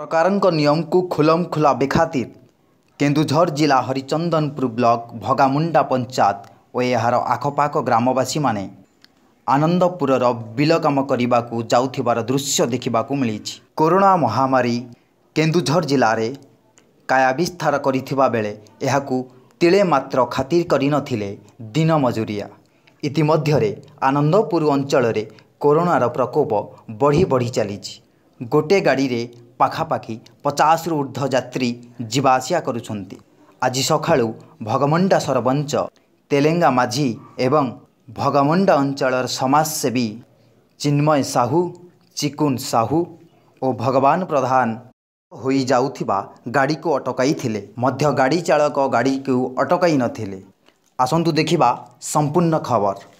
ସରକାରଙ୍କ ନିୟମକୁ ଖୁଲମ ଖୁଲା ବେଖାତିର କେନ୍ଦୁଝର ଜିଲ୍ଲା ହରିଚନ୍ଦନପୁର ବ୍ଲକ ଭଗାମୁଣ୍ଡା ପଞ୍ଚାୟତ ଓ ଏହାର ଆଖପାଖ ଗ୍ରାମବାସୀମାନେ ଆନନ୍ଦପୁରର ବିଲ କାମ କରିବାକୁ ଯାଉଥିବାର ଦୃଶ୍ୟ ଦେଖିବାକୁ ମିଳିଛି କରୋନା ମହାମାରୀ କେନ୍ଦୁଝର ଜିଲ୍ଲାରେ କାୟାବିସ୍ତାର କରିଥିବା ବେଳେ ଏହାକୁ ତିଳେ ମାତ୍ର ଖାତିର କରିନଥିଲେ ଦିନ ମଜୁରିଆ ଇତିମଧ୍ୟରେ ଆନନ୍ଦପୁର ଅଞ୍ଚଳରେ କରୋନାର ପ୍ରକୋପ ବଢ଼ି ବଢ଼ି ଚାଲିଛି ଗୋଟେ ଗାଡ଼ିରେ ପାଖାପାଖି ପଚାଶରୁ ଉର୍ଦ୍ଧ୍ୱ ଯାତ୍ରୀ ଯିବା ଆସିବା କରୁଛନ୍ତି ଆଜି ସକାଳୁ ଭଗମୁଣ୍ଡା ସରପଞ୍ଚ ତେଲେଙ୍ଗା ମାଝି ଏବଂ ଭଗମୁଣ୍ଡା ଅଞ୍ଚଳର ସମାଜସେବୀ ଚିନ୍ମୟ ସାହୁ ଚିକୁନ ସାହୁ ଓ ଭଗବାନ ପ୍ରଧାନ ହୋଇଯାଉଥିବା ଗାଡ଼ିକୁ ଅଟକାଇଥିଲେ ମଧ୍ୟ ଗାଡ଼ି ଚାଳକ ଗାଡ଼ିକୁ ଅଟକାଇ ନଥିଲେ ଆସନ୍ତୁ ଦେଖିବା ସମ୍ପୂର୍ଣ୍ଣ ଖବର